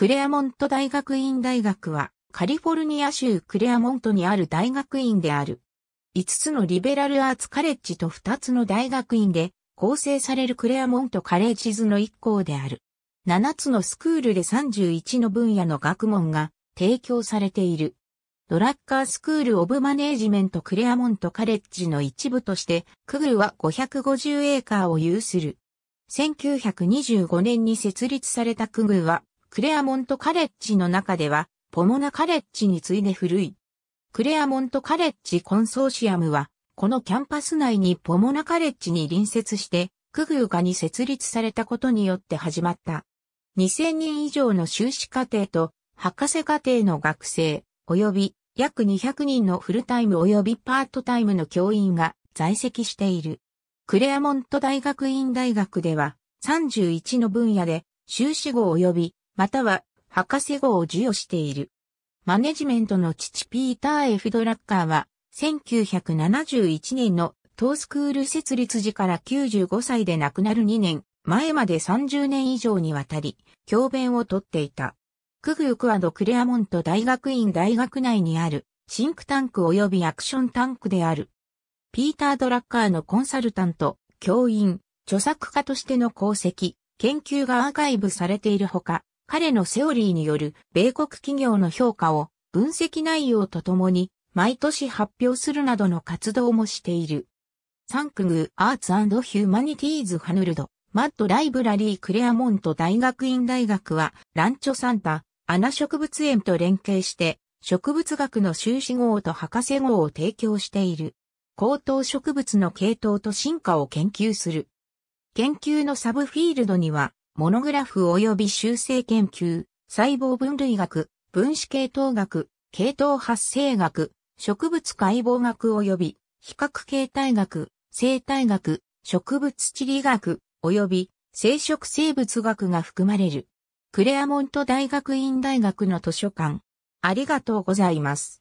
クレアモント大学院大学は、カリフォルニア州クレアモントにある大学院である。5つのリベラルアーツカレッジと2つの大学院で構成されるクレアモントカレッジズの一校である。7つのスクールで31の分野の学問が提供されている。ドラッカースクール・オブ・マネージメント・クレアモント・カレッジの一部として、クグルは550エーカーを有する。1925年に設立されたクグは、クレアモントカレッジの中では、ポモナカレッジに次いで古い。クレアモントカレッジコンソーシアムは、このキャンパス内にポモナカレッジに隣接して、クグーガに設立されたことによって始まった。2000人以上の修士課程と博士課程の学生、及び約200人のフルタイム及びパートタイムの教員が在籍している。クレアモント大学院大学では31の分野で修士号及びまたは博士号を授与している。マネジメントの父ピーター・ F・ ドラッカーは、1971年のトースクール設立時から95歳で亡くなる2年前まで30年以上にわたり、教鞭をとっていた。クグークワド・クレアモント大学院大学内にある、シンクタンク及びアクションタンクである。ピーター・ドラッカーのコンサルタント、教員、著作家としての功績、研究がアーカイブされているほか、彼のセオリーによる米国企業の評価を分析内容とともに毎年発表するなどの活動もしている。サンクグアーツヒューマニティーズハヌルド、マッドライブラリークレアモント大学院大学はランチョサンタ、アナ植物園と連携して植物学の修士号と博士号を提供している。高等植物の系統と進化を研究する。研究のサブフィールドには、モノグラフ及び修正研究、細胞分類学、分子系統学、系統発生学、植物解剖学及び、比較形態学、生態学、植物地理学、及び生殖生物学が含まれる。クレアモント大学院大学の図書館。ありがとうございます。